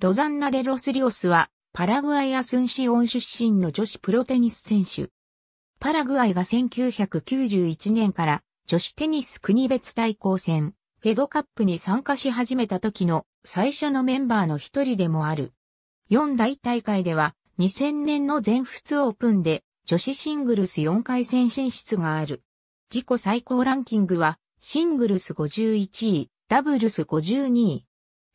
ロザンナ・デ・ロスリオスは、パラグアイ・アスンシオン出身の女子プロテニス選手。パラグアイが1991年から女子テニス国別対抗戦、フェドカップに参加し始めた時の最初のメンバーの一人でもある。四大大会では2000年の全仏オープンで女子シングルス4回戦進出がある。自己最高ランキングはシングルス51位、ダブルス52位、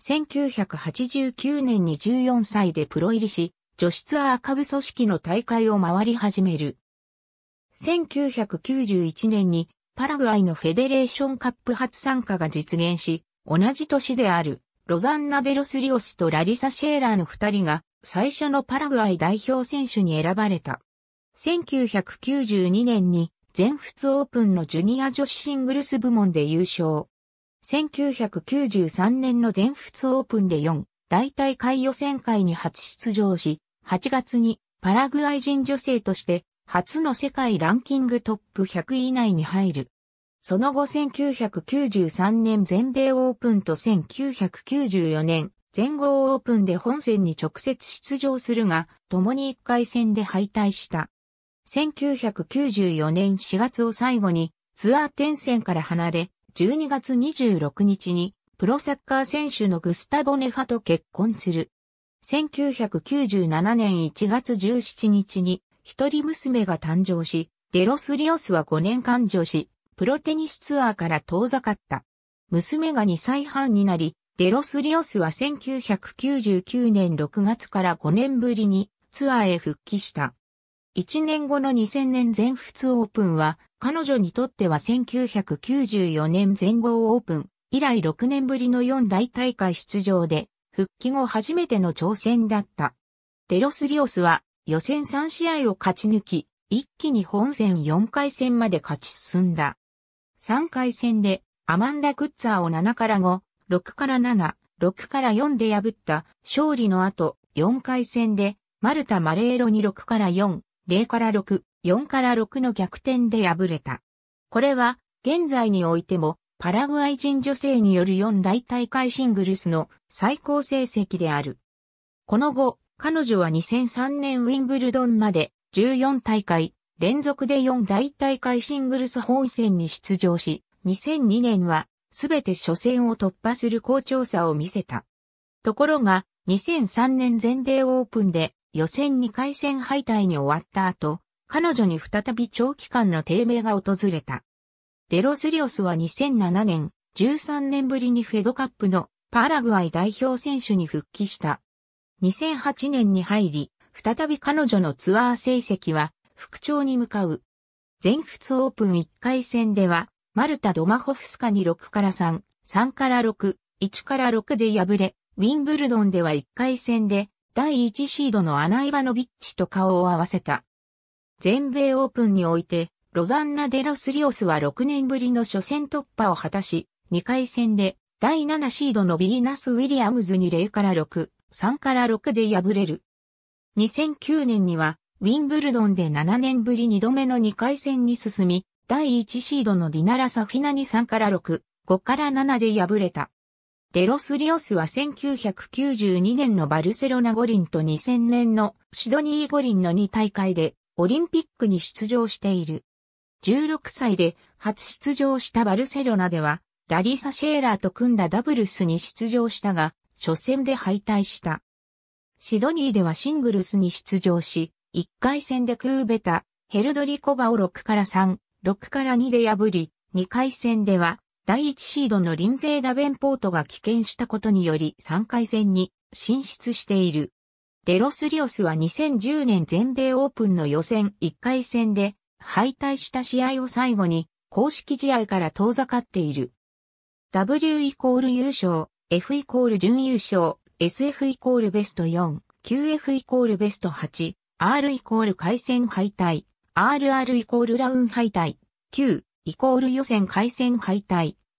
1989年に14歳でプロ入りし、女子ツアー下部組織の大会を回り始める。1991年にパラグアイのフェデレーションカップ初参加が実現し、同じ年であるロザンナ・デロス・リオスとラリサ・シェーラーの二人が最初のパラグアイ代表選手に選ばれた。1992年に全仏オープンのジュニア女子シングルス部門で優勝。1993年の全仏オープンで4、大体会予選会に初出場し、8月にパラグアイ人女性として初の世界ランキングトップ100位以内に入る。その後1993年全米オープンと1994年全豪オープンで本戦に直接出場するが、共に1回戦で敗退した。1994年4月を最後にツアー転戦から離れ、12月26日にプロサッカー選手のグスタボ・ネファと結婚する。1997年1月17日に一人娘が誕生し、デロスリオスは5年間女子、プロテニスツアーから遠ざかった。娘が2歳半になり、デロスリオスは1999年6月から5年ぶりにツアーへ復帰した。1年後の2000年全仏オープンは、彼女にとっては1994年全豪オープン以来6年ぶりの4大大会出場で、復帰後初めての挑戦だった。テロスリオスは予選3試合を勝ち抜き、一気に本戦4回戦まで勝ち進んだ。3回戦でアマンダ・クッツァーを7から5、6から7、6から4で破った勝利の後、4回戦でマルタ・マレーロに6から4、0から6、4から6の逆転で敗れた。これは、現在においても、パラグアイ人女性による4大大会シングルスの最高成績である。この後、彼女は2003年ウィンブルドンまで14大会、連続で4大大会シングルス本戦に出場し、2002年はすべて初戦を突破する好調さを見せた。ところが、2003年全米オープンで予選2回戦敗退に終わった後、彼女に再び長期間の低迷が訪れた。デロスリオスは2007年、13年ぶりにフェドカップのパラグアイ代表選手に復帰した。2008年に入り、再び彼女のツアー成績は復調に向かう。全仏オープン1回戦では、マルタ・ドマホフスカに6から3、3から6、1から6で敗れ、ウィンブルドンでは1回戦で第1シードのアナイバノビッチと顔を合わせた。全米オープンにおいて、ロザンナ・デロスリオスは6年ぶりの初戦突破を果たし、2回戦で第7シードのビーナス・ウィリアムズに0から6、3から6で敗れる。2009年には、ウィンブルドンで7年ぶり2度目の2回戦に進み、第1シードのディナラ・サフィナに3から6、5から7で敗れた。デロスリオスは1992年のバルセロナ五輪と2000年のシドニー五輪の2大会でオリンピックに出場している。16歳で初出場したバルセロナではラリサ・シェーラーと組んだダブルスに出場したが、初戦で敗退した。シドニーではシングルスに出場し、1回戦でクーベタ、ヘルドリコバを6から3、6から2で破り、2回戦では第1シードのリンゼー・ダベンポートが棄権したことにより3回戦に進出している。デロスリオスは2010年全米オープンの予選1回戦で敗退した試合を最後に公式試合から遠ざかっている。W イコール優勝、F イコール準優勝、SF イコールベスト4、QF イコールベスト8、R イコール回戦敗退、RR イコールラウン敗退、Q イコール予選回戦敗退、